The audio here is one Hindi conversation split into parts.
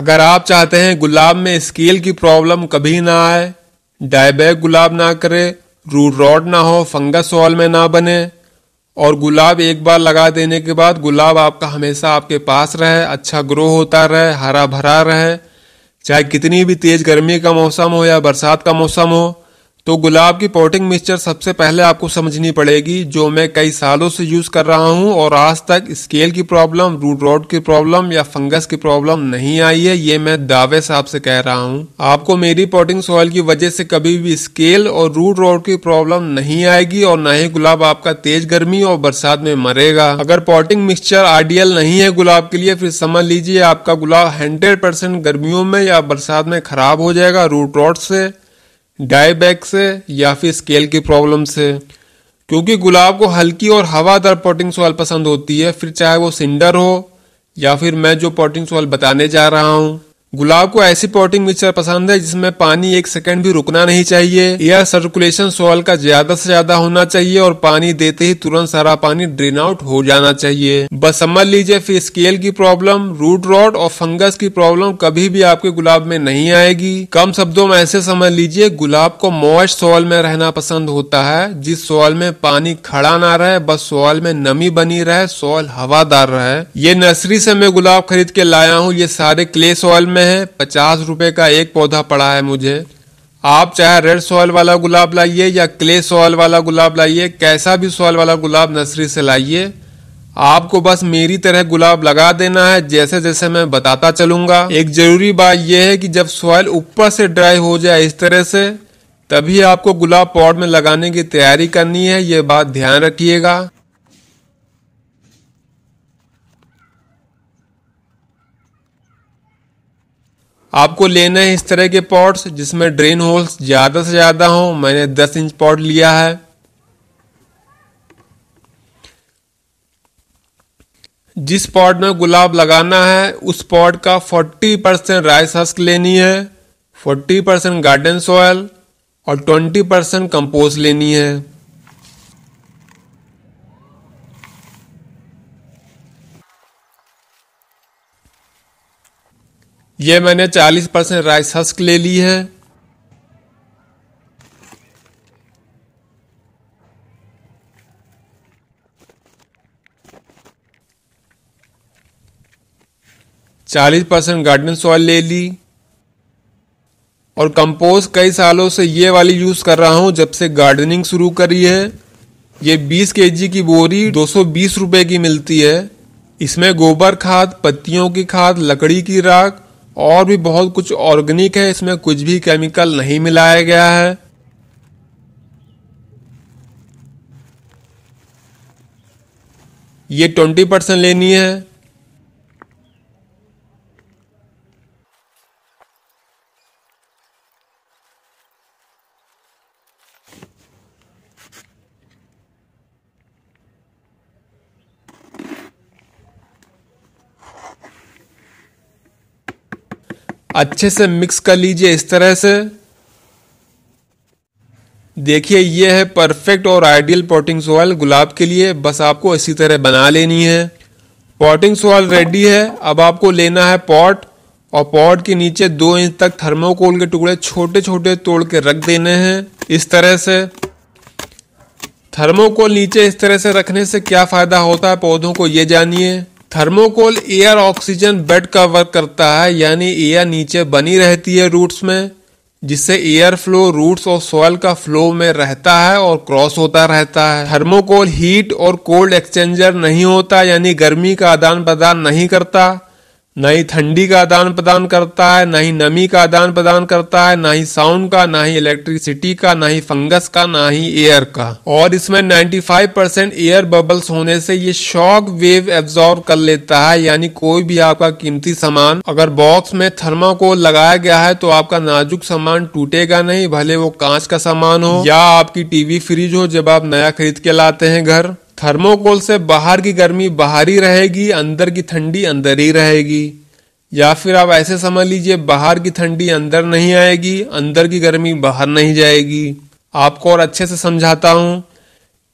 अगर आप चाहते हैं गुलाब में स्केल की प्रॉब्लम कभी ना आए डायबैक गुलाब ना करे रूट रॉड ना हो फंगस वॉल में ना बने और गुलाब एक बार लगा देने के बाद गुलाब आपका हमेशा आपके पास रहे अच्छा ग्रो होता रहे हरा भरा रहे चाहे कितनी भी तेज गर्मी का मौसम हो या बरसात का मौसम हो तो गुलाब की पोटिंग मिक्सचर सबसे पहले आपको समझनी पड़ेगी जो मैं कई सालों से यूज़ कर रहा हूं और आज तक स्केल की प्रॉब्लम रूट रॉड की प्रॉब्लम या फंगस की प्रॉब्लम नहीं आई है ये मैं दावे से आपसे कह रहा हूं आपको मेरी पोटिंग सॉइल की वजह से कभी भी स्केल और रूट रॉड की प्रॉब्लम नहीं आएगी और न ही गुलाब आपका तेज गर्मी और बरसात में मरेगा अगर पोटिंग मिक्सचर आइडियल नहीं है गुलाब के लिए फिर समझ लीजिए आपका गुलाब हंड्रेड गर्मियों में या बरसात में खराब हो जाएगा रूट रॉड से डायबैक से या फिर स्केल की प्रॉब्लम से क्योंकि गुलाब को हल्की और हवादार पॉटिंग सॉइल पसंद होती है फिर चाहे वो सिंडर हो या फिर मैं जो पॉटिंग सॉइल बताने जा रहा हूँ गुलाब को ऐसी पॉटिंग मिक्सचर पसंद है जिसमें पानी एक सेकंड भी रुकना नहीं चाहिए एयर सर्कुलेशन सॉल का ज्यादा से ज्यादा होना चाहिए और पानी देते ही तुरंत सारा पानी ड्रेन आउट हो जाना चाहिए बस समझ लीजिए फिर स्केल की प्रॉब्लम रूट रॉड और फंगस की प्रॉब्लम कभी भी आपके गुलाब में नहीं आएगी कम शब्दों में ऐसे समझ लीजिए गुलाब को मॉइस्ट सॉल में रहना पसंद होता है जिस सॉल में पानी खड़ा ना रहे बस सॉल में नमी बनी रहे सॉल हवादार रहे ये नर्सरी से मैं गुलाब खरीद के लाया हूँ ये सारे क्ले सॉल में है पचास रुपये का एक पौधा पड़ा है मुझे आप चाहे रेड सॉयल वाला गुलाब लाइए या क्ले सॉयल वाला गुलाब लाइए कैसा भी सॉयल वाला गुलाब नर्सरी से लाइए आपको बस मेरी तरह गुलाब लगा देना है जैसे जैसे मैं बताता चलूंगा एक जरूरी बात यह है कि जब सॉयल ऊपर से ड्राई हो जाए इस तरह से तभी आपको गुलाब पॉट में लगाने की तैयारी करनी है ये बात ध्यान रखिएगा आपको लेना है इस तरह के पॉट्स जिसमें ड्रेन होल्स ज़्यादा से ज़्यादा हो मैंने 10 इंच पॉट लिया है जिस पॉट में गुलाब लगाना है उस पॉट का 40 परसेंट राइस हस्क लेनी है 40 परसेंट गार्डन सॉयल और 20 परसेंट कंपोस्ट लेनी है ये मैंने 40 परसेंट राइस हस्क ले ली है चालीस परसेंट गार्डन सॉइल ले ली और कंपोस्ट कई सालों से ये वाली यूज़ कर रहा हूं जब से गार्डनिंग शुरू करी है ये 20 के की बोरी 220 रुपए की मिलती है इसमें गोबर खाद पत्तियों की खाद लकड़ी की राख और भी बहुत कुछ ऑर्गेनिक है इसमें कुछ भी केमिकल नहीं मिलाया गया है ये ट्वेंटी परसेंट लेनी है अच्छे से मिक्स कर लीजिए इस तरह से देखिए ये है परफेक्ट और आइडियल पॉटिंग सॉयल गुलाब के लिए बस आपको इसी तरह बना लेनी है पॉटिंग सॉयल रेडी है अब आपको लेना है पॉट और पॉट के नीचे दो इंच तक थर्मोकोल के टुकड़े छोटे छोटे तोड़ के रख देने हैं इस तरह से थर्मोकोल नीचे इस तरह से रखने से क्या फ़ायदा होता है पौधों को ये जानिए थर्मोकोल एयर ऑक्सीजन बेड का वर्क करता है यानी एयर नीचे बनी रहती है रूट्स में जिससे एयर फ्लो रूट्स और सॉयल का फ्लो में रहता है और क्रॉस होता रहता है थर्मोकोल हीट और कोल्ड एक्सचेंजर नहीं होता यानी गर्मी का आदान प्रदान नहीं करता न ही ठंडी का आदान प्रदान करता है न ही नमी का आदान प्रदान करता है ना ही साउंड का न ही इलेक्ट्रिसिटी का ना ही फंगस का ना ही एयर का और इसमें 95 परसेंट एयर बबल्स होने से ये शॉक वेव एब्जॉर्ब कर लेता है यानी कोई भी आपका कीमती सामान अगर बॉक्स में थर्माकोल लगाया गया है तो आपका नाजुक सामान टूटेगा नहीं भले वो कांच का सामान हो या आपकी टीवी फ्रिज हो जब आप नया खरीद के लाते हैं घर थर्मोकोल से बाहर की गर्मी बाहर ही रहेगी अंदर की ठंडी अंदर ही रहेगी या फिर आप ऐसे समझ लीजिए बाहर की ठंडी अंदर नहीं आएगी अंदर की गर्मी बाहर नहीं जाएगी आपको और अच्छे से समझाता हूँ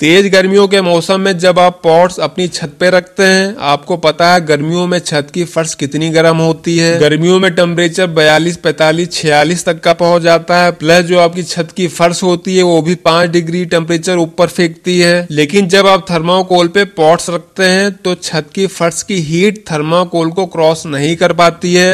तेज गर्मियों के मौसम में जब आप पॉट्स अपनी छत पे रखते हैं आपको पता है गर्मियों में छत की फर्श कितनी गर्म होती है गर्मियों में टेम्परेचर 42, 45, 46 तक का पहुंच जाता है प्लस जो आपकी छत की फर्श होती है वो भी पांच डिग्री टेम्परेचर ऊपर फेंकती है लेकिन जब आप थर्माकोल पे पॉट्स रखते हैं तो छत की फर्श की हीट थर्माकोल को क्रॉस नहीं कर पाती है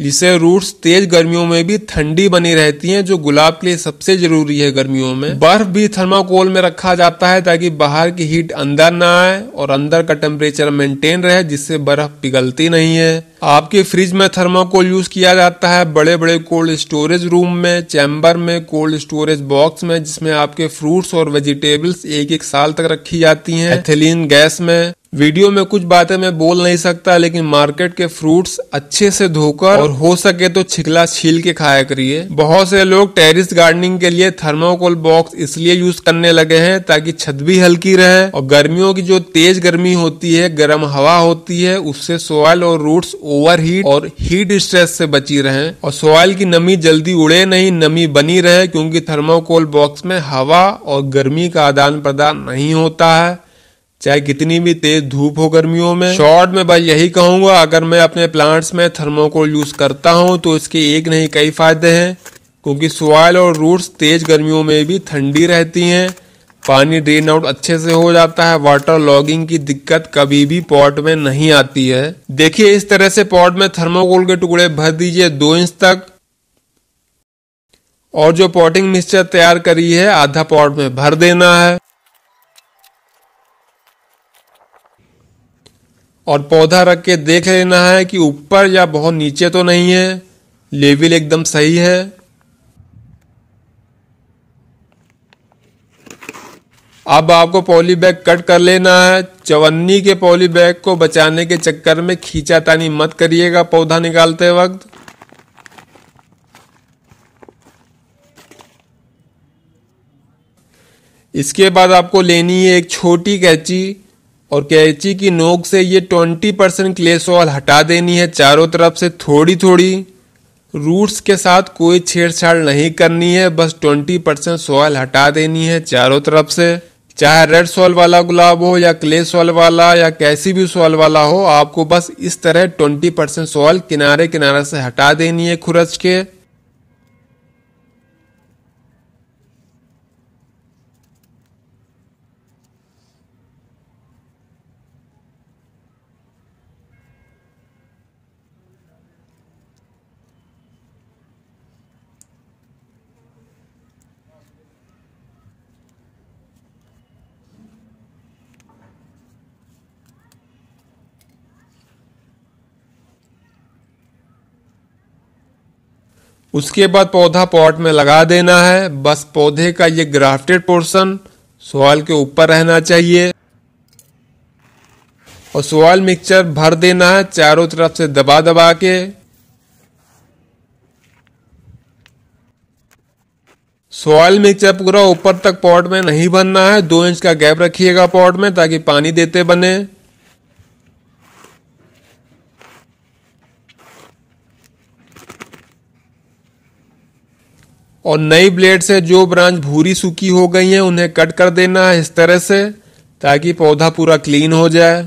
जिसे रूट्स तेज गर्मियों में भी ठंडी बनी रहती हैं जो गुलाब के लिए सबसे जरूरी है गर्मियों में बर्फ भी थर्माकोल में रखा जाता है ताकि बाहर की हीट अंदर ना आए और अंदर का टेम्परेचर मेंटेन रहे जिससे बर्फ पिघलती नहीं है आपके फ्रिज में थर्माकोल यूज किया जाता है बड़े बड़े कोल्ड स्टोरेज रूम में चैम्बर में कोल्ड स्टोरेज बॉक्स में जिसमें आपके फ्रूट्स और वेजिटेबल्स एक एक साल तक रखी जाती हैं एथिलीन गैस में वीडियो में कुछ बातें मैं बोल नहीं सकता लेकिन मार्केट के फ्रूट्स अच्छे से धोकर और हो सके तो छिकला छील के खाया करिए बहुत से लोग टेरिस गार्डनिंग के लिए थर्मोकोल बॉक्स इसलिए यूज करने लगे हैं ताकि छत भी हल्की रहे और गर्मियों की जो तेज गर्मी होती है गर्म हवा होती है उससे सोयल और रूट्स ओवर हीट और हीट स्ट्रेस से बची रहे और सोयल की नमी जल्दी उड़े नहीं नमी बनी रहे क्योंकि थर्मोकोल बॉक्स में हवा और गर्मी का आदान प्रदान नहीं होता है चाहे कितनी भी तेज धूप हो गर्मियों में शॉर्ट में बस यही कहूंगा अगर मैं अपने प्लांट्स में थर्मोकोल यूज करता हूं तो इसके एक नहीं कई फायदे हैं क्योंकि सोयल और रूट्स तेज गर्मियों में भी ठंडी रहती हैं पानी ड्रेन आउट अच्छे से हो जाता है वाटर लॉगिंग की दिक्कत कभी भी पॉट में नहीं आती है देखिए इस तरह से पॉट में थर्मोकोल के टुकड़े भर दीजिए दो इंच तक और जो पॉटिंग मिक्सचर तैयार करी है आधा पॉट में भर देना है और पौधा रख के देख लेना है कि ऊपर या बहुत नीचे तो नहीं है लेवल एकदम सही है अब आपको पॉली बैग कट कर लेना है चवन्नी के पॉली बैग को बचाने के चक्कर में खींचातानी मत करिएगा पौधा निकालते वक्त इसके बाद आपको लेनी है एक छोटी कैची और कैची की नोक से ये ट्वेंटी परसेंट क्ले सॉल हटा देनी है चारों तरफ से थोड़ी थोड़ी रूट्स के साथ कोई छेड़छाड़ नहीं करनी है बस ट्वेंटी परसेंट सॉयल हटा देनी है चारों तरफ से चाहे रेड सॉल वाला गुलाब हो या क्ले सॉल वाला या कैसी भी सॉल वाला हो आपको बस इस तरह ट्वेंटी परसेंट सॉइल किनारे किनारे से हटा देनी है खुरच के उसके बाद पौधा पॉट में लगा देना है बस पौधे का ये ग्राफ्टेड पोर्शन सोयल के ऊपर रहना चाहिए और सोयल मिक्सचर भर देना है चारों तरफ से दबा दबा के सोयल मिक्सचर पूरा ऊपर तक पॉट में नहीं बनना है दो इंच का गैप रखिएगा पॉट में ताकि पानी देते बने और नई ब्लेड से जो ब्रांच भूरी सूखी हो गई हैं उन्हें कट कर देना है इस तरह से ताकि पौधा पूरा क्लीन हो जाए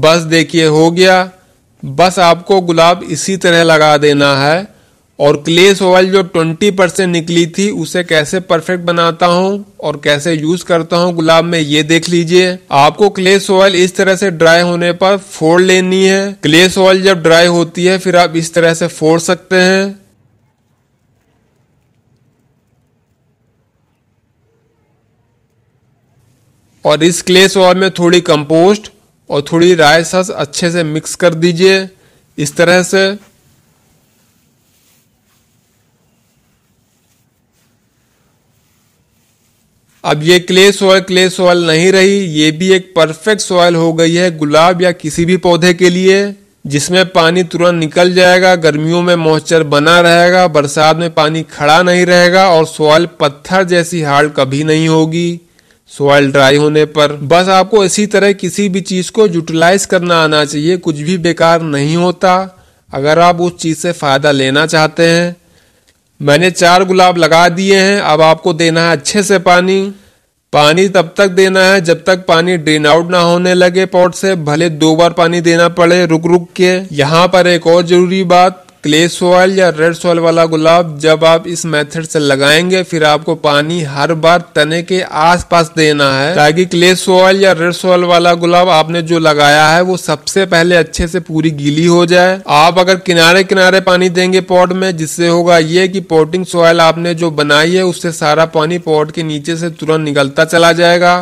बस देखिए हो गया बस आपको गुलाब इसी तरह लगा देना है और क्लेस ऑयल जो 20 परसेंट निकली थी उसे कैसे परफेक्ट बनाता हूँ और कैसे यूज करता हूँ गुलाब में ये देख लीजिए आपको क्लेस ऑयल इस तरह से ड्राई होने पर फोड़ लेनी है क्लेस ऑयल जब ड्राई होती है फिर आप इस तरह से फोड़ सकते हैं और इस क्लेस ऑयल में थोड़ी कंपोस्ट और थोड़ी राय सस अच्छे से मिक्स कर दीजिए इस तरह से अब ये क्ले सॉयल क्ले सॉयल नहीं रही ये भी एक परफेक्ट सॉयल हो गई है गुलाब या किसी भी पौधे के लिए जिसमें पानी तुरंत निकल जाएगा गर्मियों में मॉइस्चर बना रहेगा बरसात में पानी खड़ा नहीं रहेगा और सॉयल पत्थर जैसी हाल कभी नहीं होगी सॉइल ड्राई होने पर बस आपको इसी तरह किसी भी चीज़ को यूटिलाइज करना आना चाहिए कुछ भी बेकार नहीं होता अगर आप उस चीज़ से फ़ायदा लेना चाहते हैं मैंने चार गुलाब लगा दिए हैं अब आपको देना है अच्छे से पानी पानी तब तक देना है जब तक पानी ड्रेन आउट ना होने लगे पॉट से भले दो बार पानी देना पड़े रुक रुक के यहाँ पर एक और जरूरी बात क्ले सॉइल या रेड सॉइल वाला गुलाब जब आप इस मेथड से लगाएंगे फिर आपको पानी हर बार तने के आसपास देना है ताकि क्ले सॉइल या रेड सॉइल वाला गुलाब आपने जो लगाया है वो सबसे पहले अच्छे से पूरी गीली हो जाए आप अगर किनारे किनारे पानी देंगे पॉट में जिससे होगा ये कि पोटिंग सॉइल आपने जो बनाई है उससे सारा पानी पॉट के नीचे से तुरंत निकलता चला जाएगा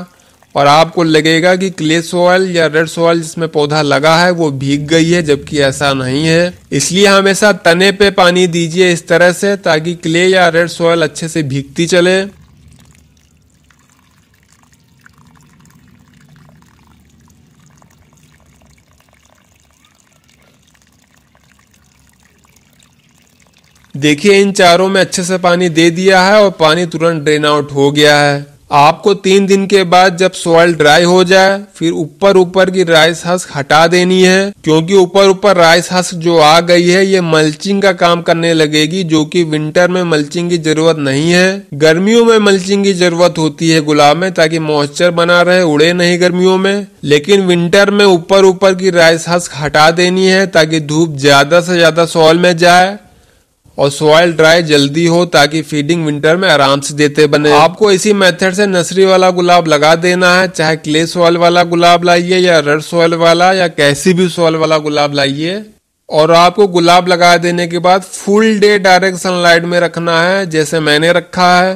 और आपको लगेगा कि क्ले सोयल या रेड सोयल जिसमें पौधा लगा है वो भीग गई है जबकि ऐसा नहीं है इसलिए हमेशा तने पे पानी दीजिए इस तरह से ताकि क्ले या रेड सोयल अच्छे से भीगती चले देखिए इन चारों में अच्छे से पानी दे दिया है और पानी तुरंत ड्रेन आउट हो गया है आपको तीन दिन के बाद जब सॉइल ड्राई हो जाए फिर ऊपर ऊपर की राइस हस्क हटा देनी है क्योंकि ऊपर ऊपर राइस हस्क जो आ गई है ये मल्चिंग का काम करने लगेगी जो कि विंटर में मल्चिंग की जरूरत नहीं है गर्मियों में मल्चिंग की जरूरत होती है गुलाब में ताकि मॉइस्चर बना रहे उड़े नहीं गर्मियों में लेकिन विंटर में ऊपर ऊपर की राइस हस्क हटा देनी है ताकि धूप ज्यादा से ज्यादा सॉइल में जाए और सोयल ड्राई जल्दी हो ताकि फीडिंग विंटर में आराम से देते बने आपको इसी मेथड से नर्सरी वाला गुलाब लगा देना है चाहे क्ले सॉइल वाला गुलाब लाइए या रेड सॉइल वाला या कैसी भी सॉइल वाला गुलाब लाइए और आपको गुलाब लगा देने के बाद फुल डे डायरेक्ट सनलाइट में रखना है जैसे मैंने रखा है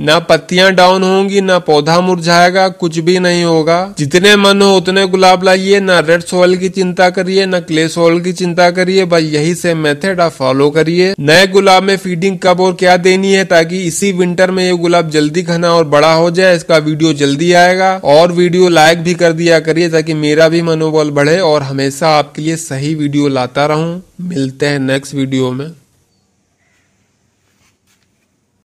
ना पत्तियां डाउन होंगी ना पौधा मुरझाएगा कुछ भी नहीं होगा जितने मन हो उतने गुलाब लाइए ना रेड सोयल की चिंता करिए ना क्ले सोयल की चिंता करिए बस यही सेम मेथड आप फॉलो करिए नए गुलाब में फीडिंग कब और क्या देनी है ताकि इसी विंटर में ये गुलाब जल्दी घना और बड़ा हो जाए इसका वीडियो जल्दी आएगा और वीडियो लाइक भी कर दिया करिए ताकि मेरा भी मनोबल बढ़े और हमेशा आपके लिए सही वीडियो लाता रहूं मिलते हैं नेक्स्ट वीडियो में